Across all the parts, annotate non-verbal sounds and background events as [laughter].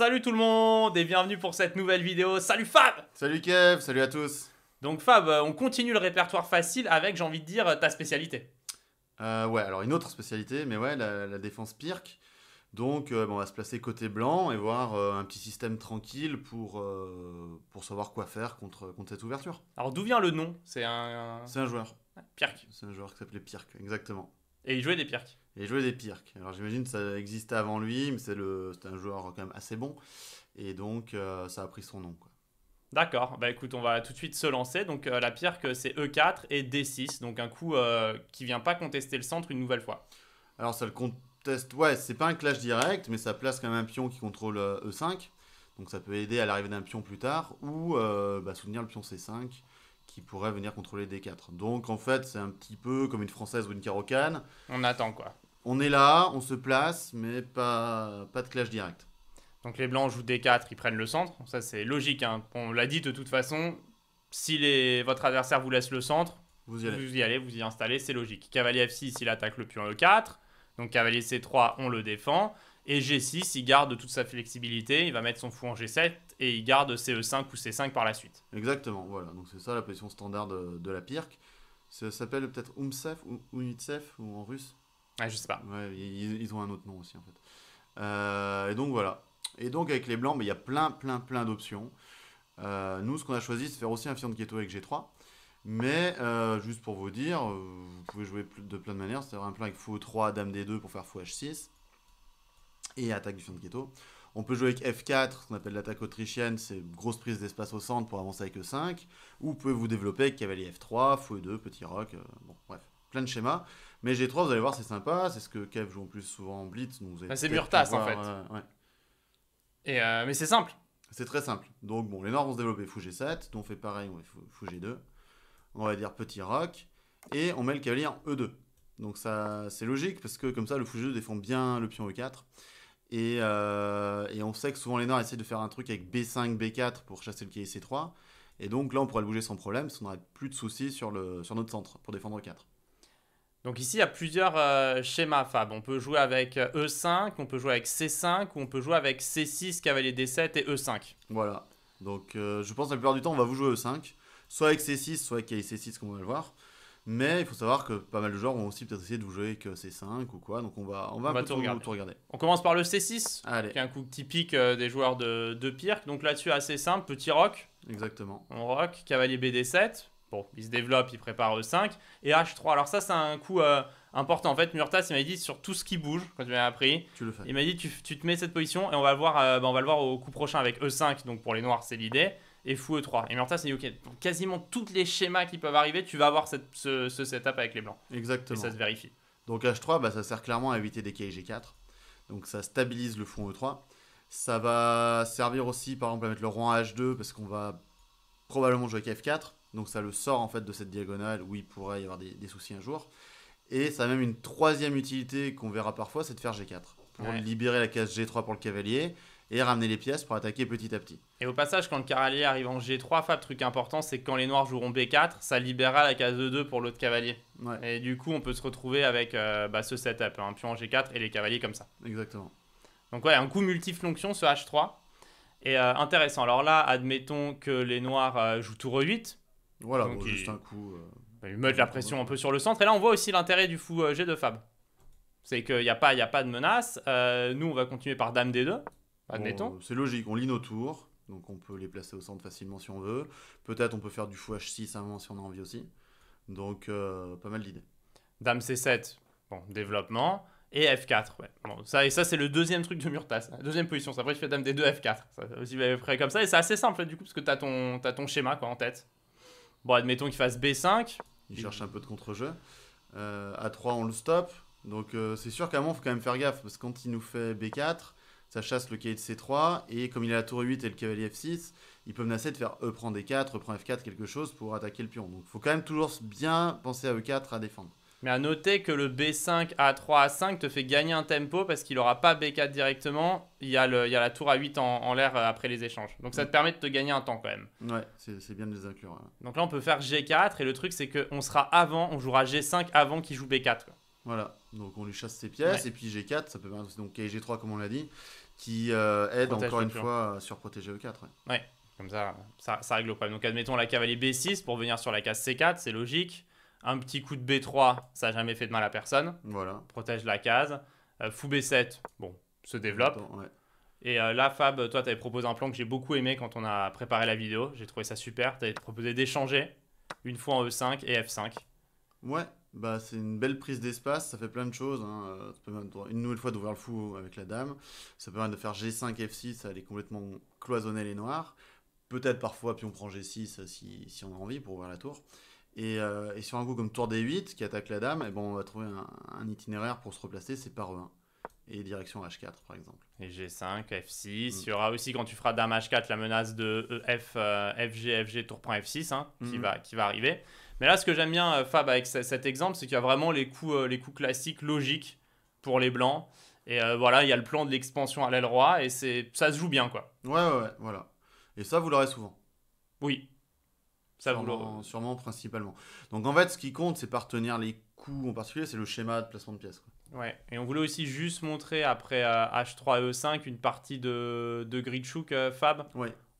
Salut tout le monde et bienvenue pour cette nouvelle vidéo. Salut Fab Salut Kev, salut à tous Donc Fab, euh, on continue le répertoire facile avec, j'ai envie de dire, euh, ta spécialité. Euh, ouais, alors une autre spécialité, mais ouais, la, défense PIRC. Donc bon, on va se placer côté blanc et voir un petit système tranquille pour, pour savoir quoi faire contre, contre cette ouverture. Alors d'où vient le nom C'est un, C'est un joueur. PIRC. C'est un joueur qui s'appelait PIRC, exactement. Et il jouait des PIRC et jouer des pierres Alors j'imagine que ça existait avant lui, mais c'est un joueur quand même assez bon. Et donc euh, ça a pris son nom. D'accord, bah écoute, on va tout de suite se lancer. Donc euh, la que c'est E4 et D6, donc un coup euh, qui vient pas contester le centre une nouvelle fois. Alors ça le conteste, ouais, c'est pas un clash direct, mais ça place quand même un pion qui contrôle E5. E donc ça peut aider à l'arrivée d'un pion plus tard, ou bah, soutenir le pion C5 qui pourrait venir contrôler D4. Donc en fait, c'est un petit peu comme une française ou une carocane. On attend quoi. On est là, on se place, mais pas, pas de clash direct. Donc les blancs jouent D4, ils prennent le centre. Ça c'est logique. Hein. On l'a dit de toute façon, si votre adversaire vous laisse le centre, vous y allez, vous y, allez, vous y installez, c'est logique. Cavalier F6, il attaque le pion E4. Donc cavalier C3, on le défend. Et G6, il garde toute sa flexibilité, il va mettre son fou en G7 et il garde CE5 ou C5 par la suite. Exactement, voilà. Donc c'est ça la position standard de, la PIRC. Ça s'appelle peut-être UMSEF ou UNITSEF ou en russe ah, Je sais pas. ils, ont un autre nom aussi en fait. Euh, et donc voilà. Et donc avec les blancs, mais bah, il y a plein, plein, plein d'options. Euh, nous, ce qu'on a choisi, c'est faire aussi un fion avec G3. Mais euh, juste pour vous dire, vous pouvez jouer de plein de manières. C'est-à-dire un plein avec fou 3, dame D2 pour faire fou H6. Et attaque du fion on peut jouer avec F4, ce qu'on appelle l'attaque autrichienne, c'est grosse prise d'espace au centre pour avancer avec E5. Ou vous pouvez vous développer avec cavalier F3, fou E2, petit roc, euh, bon bref, plein de schémas. Mais G3, vous allez voir, c'est sympa, c'est ce que Kev joue en plus souvent en blitz. Donc vous ah, c'est Murtas en fait. Euh, et euh, mais c'est simple. C'est très simple. Donc bon, les Nords vont se développer fou G7, donc on fait pareil, on fait fou G2. On va dire petit roc, et on met le cavalier en E2. Donc ça, c'est logique, parce que comme ça, le fou G2 défend bien le pion E4. Euh, et, on sait que souvent les Noirs essaient de faire un truc avec B5, B4 pour chasser le c 3 Et donc là, on pourrait le bouger sans problème, parce qu'on n'aurait plus de soucis sur, notre centre pour défendre 4. Donc ici, il y a plusieurs euh, schémas, Fab. On peut jouer avec E5, euh, e on peut jouer avec C5, ou on peut jouer avec C6, cavalier D7 et E5. Voilà. Donc je pense que la plupart du temps, on va vous jouer E5. Soit avec C6, soit avec c 6 comme on va le voir. Mais il faut savoir que pas mal de joueurs ont aussi peut-être essayé de jouer avec C5 ou quoi, donc on va, on va, tout, regarder. On commence par le C6, qui est un coup typique euh, des joueurs de, de Donc là-dessus, assez simple, petit rock. Exactement. On rock, cavalier BD7. Bon, il se développe, il prépare E5. Et H3, alors ça, c'est un coup euh, important. En fait, Murtas, il m'a dit sur tout ce qui bouge, quand tu m'as appris. Tu le fais. Il m'a dit, tu, te mets cette position et on va voir, euh, ben, on va le voir au coup prochain avec E5. Donc pour les noirs, c'est l'idée et fou E3. Et Murta s'est dit, ok, pour quasiment tous les schémas qui peuvent arriver, tu vas avoir cette, ce, ce, setup avec les blancs. Exactement. Et ça se vérifie. Donc H3, bah, ça sert clairement à éviter des g 4 Donc ça stabilise le fond E3. Ça va servir aussi, par exemple, à mettre le rang H2 parce qu'on va probablement jouer avec F4. Donc ça le sort en fait de cette diagonale où il pourrait y avoir des, des soucis un jour. Et ça a même une troisième utilité qu'on verra parfois, c'est de faire G4. Pour libérer la case G3 pour le cavalier et ramener les pièces pour attaquer petit à petit. Et au passage, quand le cavalier arrive en G3, Fab, truc important, c'est que quand les noirs joueront B4, ça libérera la case e de 2 pour l'autre cavalier. Ouais. Et du coup, on peut se retrouver avec euh, bah, ce setup, un hein, pion en G4 et les cavaliers comme ça. Exactement. Donc ouais, un coup multifonction, ce H3. Et euh, intéressant. Alors là, admettons que les noirs euh, jouent tour 8. Voilà, juste un coup. Bah, ils mettent la pression un peu sur le centre. Et là, on voit aussi l'intérêt du fou G 2 Fab. C'est qu'il n'y a, pas, a pas de menace. nous, on va continuer par Dame D2. Admettons. C'est logique, on lit nos tours, donc on peut les placer au centre facilement si on veut. Peut-être on peut faire du fou H6 à un moment si on a envie aussi. Donc euh, pas mal d'idées. Dame C7, bon, développement. Et F4, ouais. ça, et ça, c'est le deuxième truc de Murtas. Deuxième position, Ça après être fait Dame D2, F4. Ça, aussi comme ça. Et c'est assez simple, du coup, parce que t'as ton, as ton schéma quoi, en tête. Bon, admettons qu'il fasse B5. Il cherche un peu de contre-jeu. Euh, A3, on le stoppe. Donc euh, c'est sûr qu'à un moment, il faut quand même faire gaffe, parce que quand il nous fait B4, ça chasse le cahier de C3, et comme il a la tour 8 et le cavalier F6, il peut menacer de faire E prend D4, E prend F4, quelque chose pour attaquer le pion. Donc il faut quand même toujours bien penser à E4 à défendre. Mais à noter que le B5, A3, A5 te fait gagner un tempo parce qu'il n'aura pas B4 directement. Il y, a le, il y a la tour A8 en, l'air euh, après les échanges. Donc ça mm. te permet de te gagner un temps quand même. Ouais, c'est bien de les inclure. Donc là, on peut faire G4 et le truc, c'est qu'on sera avant, on jouera G5 avant qu'il joue B4. Voilà. Donc on lui chasse ses pièces. Et puis G4, ça peut donc G3 comme on l'a dit, qui euh, aide encore une fois à euh, protéger E4. Ouais. comme ça, ça, ça règle le problème. Donc admettons la cavalier B6 pour venir sur la case C4, c'est logique. Un petit coup de B3, ça n'a jamais fait de mal à personne. Voilà. Protège la case. Euh, fou B7, bon, se développe. ouais. Et la là, Fab, toi, tu avais proposé un plan que j'ai beaucoup aimé quand on a préparé la vidéo. J'ai trouvé ça super. Tu avais proposé d'échanger une fois en E5 et F5. Ouais, bah, c'est une belle prise d'espace, ça fait plein de choses. Hein. Euh, une nouvelle fois d'ouvrir le fou avec la dame. Ça permet de faire G5, F6, ça allait complètement cloisonner les noirs. Peut-être parfois puis on prend G6 euh, si, si, on a envie pour ouvrir la tour. Et, euh, sur un coup comme tour D8 qui attaque la dame, et eh bon on va trouver un, un itinéraire pour se replacer, c'est par E1 et direction H4 par exemple. Et G5, F6, mm. il y aura aussi quand tu feras Dame H4 la menace de euh, F, euh, FG, FG, tour point, F6 hein, qui, mm. va, qui va arriver. Mais là ce que j'aime bien euh, Fab avec cet exemple c'est qu'il y a vraiment les coups, les coups classiques logiques pour les blancs. Et voilà, il y a le plan de l'expansion à l'aile roi et c'est ça se joue bien quoi. Ouais, ouais, ouais, voilà. Et ça, vous l'aurez souvent. Oui. Ça sûrement, vous sûrement principalement. Donc en fait, ce qui compte, c'est par tenir les coups en particulier, c'est le schéma de placement de pièces. Quoi. Ouais, et on voulait aussi juste montrer après H3 et E5 une partie de, de euh, Fab.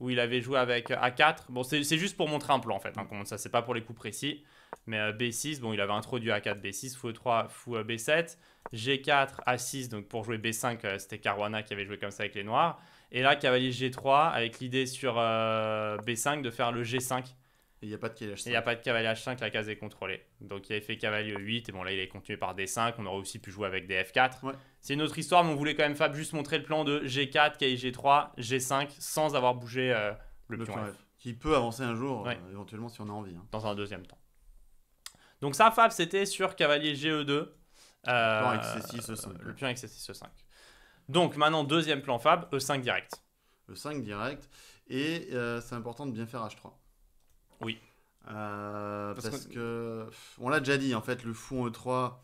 Où il avait joué avec euh, A4. Bon, c'est juste pour montrer un plan en fait. Hein, ça, c'est pas pour les coups précis. Mais euh, B6, bon, il avait introduit A4, B6, fou E3, fou B7. G4, A6, donc pour jouer B5, c'était Caruana qui avait joué comme ça avec les noirs. Et là, cavalier G3 avec l'idée sur B5 de faire le G5 il n'y a pas de cavalier H5. la case est contrôlée. Donc il avait fait cavalier 8 et bon là il est continué par D5, on aurait aussi pu jouer avec des F4. C'est une autre histoire, mais on voulait quand même Fab juste montrer le plan de G4, KIG 3, G5 sans avoir bougé euh, le, pion, Qui peut avancer un jour, euh, éventuellement si on a envie. Hein. Dans un deuxième temps. Donc ça Fab c'était sur cavalier GE2. Euh, le plan avec E5. Le pion avec 6 E5. Donc maintenant deuxième plan Fab, E5 direct. E5 direct et c'est important de bien faire H3. Oui. Euh, parce, que, on l'a déjà dit, en fait, le en E3,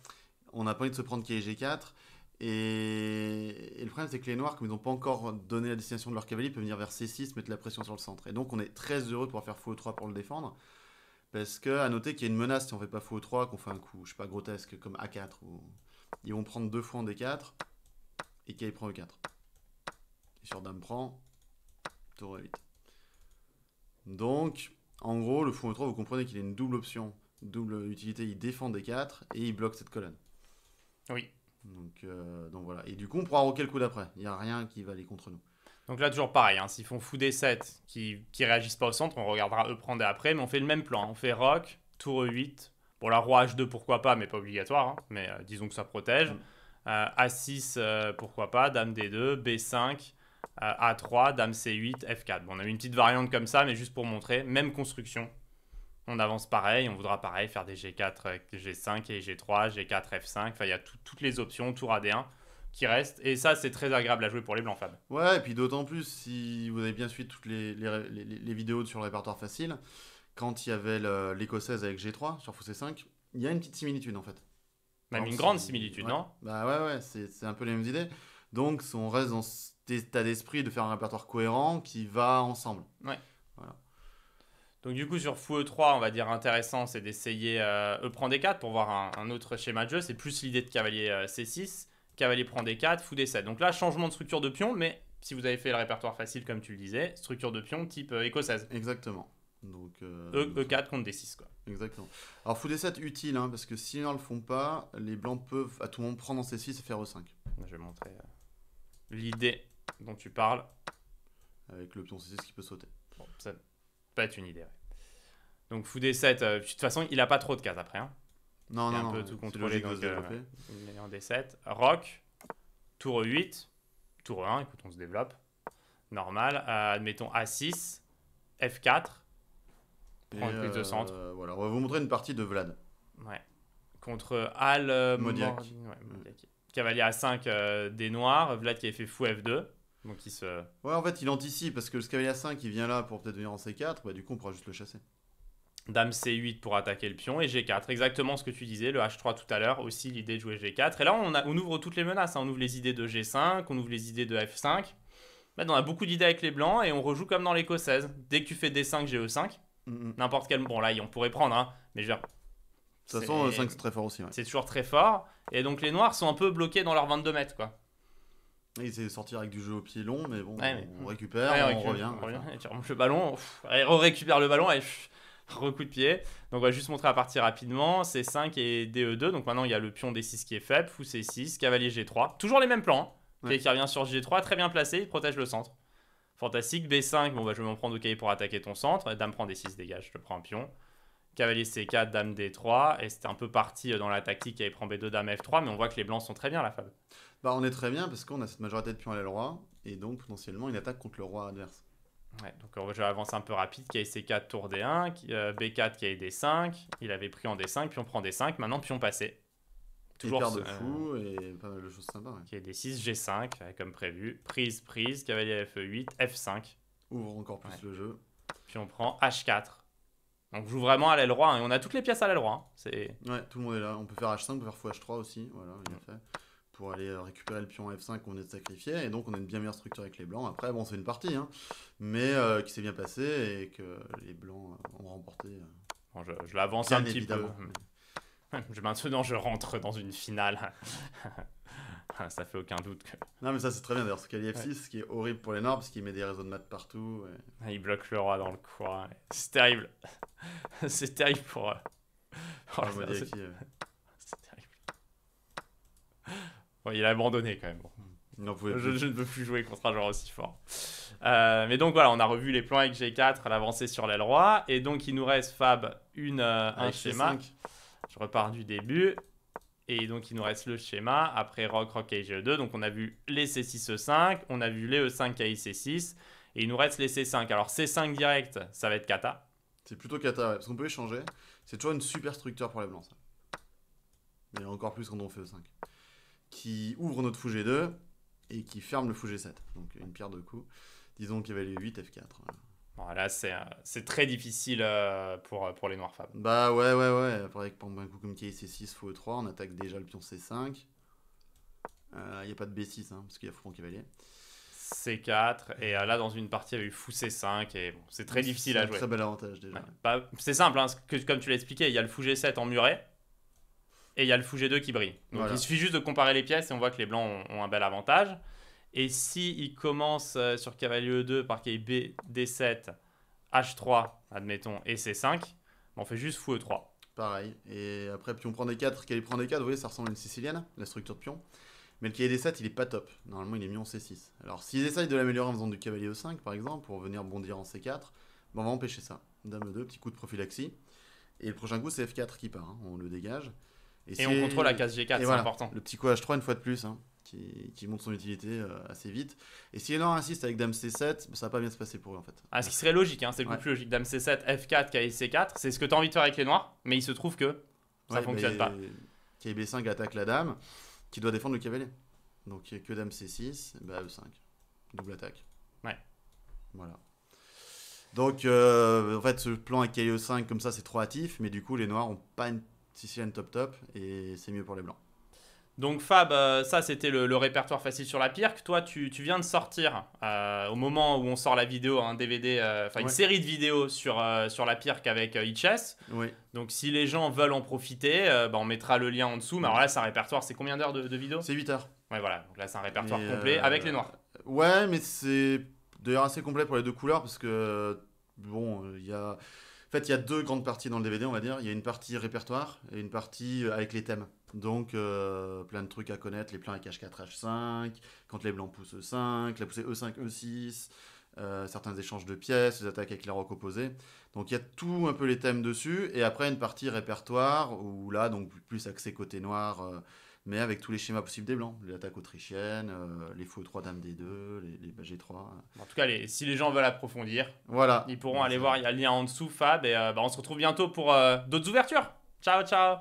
on n'a pas envie de se prendre kg 4 Et, le problème, c'est que les Noirs, comme ils n'ont pas encore donné la destination de leur cavalier, peuvent venir vers C6, mettre la pression sur le centre. Et donc, on est très heureux de pouvoir faire e 3 pour le défendre. Parce que, à noter qu'il y a une menace, si on fait pas e 3, qu'on fait un coup, je sais pas, grotesque, comme A4, ils vont prendre deux fois en D4, et K prend E4. Et sur Dame prend, tour E8. Donc, en gros, le e 3, vous comprenez qu'il a une double option, double utilité, il défend d 4 et il bloque cette colonne. Oui. Donc, euh, donc voilà. Et du coup, on pourra roquer le coup d'après. Il n'y a rien qui va aller contre nous. Donc là, toujours pareil. Hein. S'ils font fou d 7 qui, ne réagissent pas au centre, on regardera eux prendre après, mais on fait le même plan. On fait rock, tour e 8. Bon, la roi H2, pourquoi pas, mais pas obligatoire. Hein. Mais euh, disons que ça protège. Mm. Euh, A6, pourquoi pas. Dame D2, B5. Euh, A3, Dame C8, F4. on a une petite variante comme ça, mais juste pour montrer, même construction. On avance pareil, on voudra pareil faire des G4, euh, G5 et G3, G4, F5. il y a toutes les options, tour ad 1 qui reste Et ça, c'est très agréable à jouer pour les blancs, Fab. Ouais, et puis d'autant plus si vous avez bien suivi toutes les, les, vidéos sur le répertoire facile, quand il y avait l'écossaise avec G3 sur fou C5, il y a une petite similitude en fait. Même une grande similitude, non Bah ouais, ouais, c'est un peu les mêmes idées. Donc, on reste dans cet état d'esprit de faire un répertoire cohérent qui va ensemble. Ouais. Voilà. Donc du coup sur Fou E3, on va dire intéressant, c'est d'essayer euh, E prend D4 pour voir un, autre schéma de jeu. C'est plus l'idée de cavalier euh, C6, cavalier prend D4, fou D7. Donc là, changement de structure de pion, mais si vous avez fait le répertoire facile comme tu le disais, structure de pion type écossaise. Euh, Exactement. Donc, e, 4 e contre D6 quoi. Exactement. Alors fou D7 utile hein, parce que s'ils ils ne le font pas, les blancs peuvent à tout moment prendre en C6 et faire E5. Je vais montrer l'idée dont tu parles. Avec l'option c ce qui peut sauter. Bon, ça peut être une idée, Donc fou D7, euh, de toute façon, il a pas trop de cases après. Hein. Non, Non, non, un peu euh, tout contrôlé. Donc, euh, il est en D7. Rock, tour 8, tour 1, écoute, on se développe. Normal, admettons A6, F4. de centre. voilà, on va vous montrer une partie de Vlad. Ouais. Contre Al Modiak cavalier a 5 euh, des noirs, Vlad qui avait fait fou F2. Donc il se... Ouais, en fait, il anticipe parce que le cavalier a 5 il vient là pour peut-être venir en C4, bah, du coup on pourra juste le chasser. Dame C8 pour attaquer le pion et G4. Exactement ce que tu disais, le H3 tout à l'heure, aussi l'idée de jouer G4. Et là, on, ouvre toutes les menaces. Hein. On ouvre les idées de G5, on ouvre les idées de F5. Maintenant, bah, on a beaucoup d'idées avec les blancs et on rejoue comme dans l'écossaise. Dès que tu fais D5, GE5, mm, mm. n'importe quel. Bon, là, on pourrait prendre, hein, mais je veux dire, de toute façon, 5 c'est très fort aussi. C'est toujours très fort. Et donc les noirs sont un peu bloqués dans leurs 22 mètres. quoi. ils essaient de sortir avec du jeu au pied long, mais bon, on récupère, on, revient. on tu remontes le ballon, récupère le ballon et recoup de pied. Donc on va juste montrer à partir rapidement. c 5 et e DE2. Donc maintenant il y a le pion D6 qui est faible, fou C6, cavalier G3. Toujours les mêmes plans. hein. Qui- revient sur G3, très bien placé, il protège le centre. Fantastique. B5, bon bah je vais m'en prendre au pour attaquer ton centre. Dame prend D6, dégage, je te prends un pion cavalier C4, dame D3, et c'était un peu parti euh, dans la tactique, il prend B2, dame F3, mais on voit que les blancs sont très bien la fable. Bah on est très bien parce qu'on a cette majorité de pions à l'aile roi, et donc potentiellement une attaque contre le roi adverse. Ouais, donc euh, je avance un peu rapide, cavalier C4, tour D1, B4, cavalier D5, il avait pris en D5, puis on prend D5, maintenant pion passé. Toujours des de fou et pas mal de choses sympas. D6, G5, comme prévu, prise, prise, cavalier F8, F5. Ouvre encore plus le jeu. Puis on prend H4. Donc joue vraiment à l'aile roi. Hein, et on a toutes les pièces à l'aile roi. Hein. C'est... Ouais, tout le monde est là. On peut faire H5, on peut faire x3 aussi. Voilà, fait. Pour aller euh, récupérer le pion F5 qu'on est sacrifié. Et donc on a une bien meilleure structure avec les blancs. Après, bon, c'est une partie. Hein, mais euh, qui s'est bien passée et que les blancs euh, ont remporté. je, l'avance un petit peu. [laughs] je, maintenant, je rentre dans une finale. [laughs] Ah, ça fait aucun doute que. Non, mais ça, c'est très bien d'ailleurs. Ce qu'a 6 ce qui est horrible pour les Nords, parce qu'il met des réseaux de maths partout. Ah, il bloque le roi dans le coin. C'est terrible. [laughs] c'est terrible pour. Euh, oh, euh. [laughs] c'est... terrible. Bon, il a abandonné quand même. je, ne veux plus jouer contre un joueur aussi fort. Euh, mais donc voilà, on a revu les plans avec G4, l'avancée sur l'aile roi. Et donc il nous reste Fab une, un schéma. Je repars du début. Et donc, il nous reste le schéma après Roc, Rock et GE2. Donc, on a vu les C6, E5, on a vu les E5, KI, C6. Et il nous reste les C5. Alors, C5 direct, ça va être kata. C'est plutôt kata, parce qu'on peut échanger. C'est toujours une super structure pour les blancs, ça. Mais encore plus quand on fait E5. Qui ouvre notre fou G2 et qui ferme le fou G7. Donc, une pierre de coup. Disons qu'il les 8 F4 là, euh, c'est très difficile euh, pour, euh, pour les noirs femmes. Bah ouais, ouais, ouais. Après, avec un coup comme C6, fou E3, on attaque déjà le pion C5. Il n'y a pas de B6, hein, parce qu'il y a Franc Cavalier. C4, et là, dans une partie, il y a eu Fou C5, et bon, c'est très difficile à jouer. C'est un très bel avantage déjà. c'est simple, hein, comme tu l'as expliqué, il y a le Fou G7 en muret, et il y a le Fou G2 qui brille. Donc il suffit juste de comparer les pièces, et on voit que les blancs ont un bel avantage. Et si il commence euh, sur cavalier E2 par cahier B, D7, H3, admettons, et C5, on fait juste fou E3. Pareil. Et après, pion prend D4, cavalier prend D4, vous voyez, ça ressemble à une sicilienne, la structure de pion. Mais le cavalier D7, il est pas top. Normalement, il est mis en C6. Alors, s'ils essayent de l'améliorer en faisant du cavalier E5, par exemple, pour venir bondir en C4, ben, on va empêcher ça. Dame 2 e petit coup de prophylaxie. Et le prochain coup, c'est F4 qui part. Hein. On le dégage. Et, on contrôle la case G4, c'est important. Le petit coup H3, une fois de plus, hein, qui, qui, montre son utilité euh, assez vite. Et si noirs insiste avec Dame C7, bah, ça va pas bien se passer pour eux en fait. Ah, ce qui serait logique, hein, c'est le plus logique. Dame C7, F4, kic 4 c'est ce que tu as envie de faire avec les noirs, mais il se trouve que ça fonctionne pas. Kb 5 attaque la dame, qui doit défendre le cavalier. Donc que Dame C6, E5. Bah, Double attaque. Ouais. Voilà. Donc, euh, en fait, ce plan avec ke 5 comme ça, c'est trop hâtif, mais du coup, les noirs ont pas une Sicilian top top et c'est mieux pour les blancs. Donc Fab, euh, ça c'était le, répertoire facile sur la pirque. Toi, tu, viens de sortir euh, au moment où on sort la vidéo, un DVD, euh, enfin une série de vidéos sur, sur la pirque avec HS. Oui. Donc si les gens veulent en profiter, bah, on mettra le lien en dessous. Mais alors là, c'est un répertoire, c'est combien d'heures de, vidéos vidéo C'est 8 heures. Ouais, voilà. Donc là, c'est un répertoire complet avec les noirs. Ouais, mais c'est d'ailleurs assez complet pour les deux couleurs parce que, bon, il y a... En fait, il y a deux grandes parties dans le DVD, on va dire. Il y a une partie répertoire et une partie euh, avec les thèmes. Donc, euh, plein de trucs à connaître, les plans avec H4, H5, quand les blancs poussent E5, la poussée E5, E6, euh, certains échanges de pièces, les attaques avec les rocs opposés. Donc, il y a tout un peu les thèmes dessus. Et après, une partie répertoire, où là, donc plus axé côté noir mais avec tous les schémas possibles des Blancs. L'attaque autrichienne, euh, les faux 3 dames D2, les, les G3. En tout cas, si les gens veulent approfondir, voilà. ils pourront aller voir, il y a le lien en dessous, Fab. Et euh, bah, on se retrouve bientôt pour euh, d'autres ouvertures. Ciao, ciao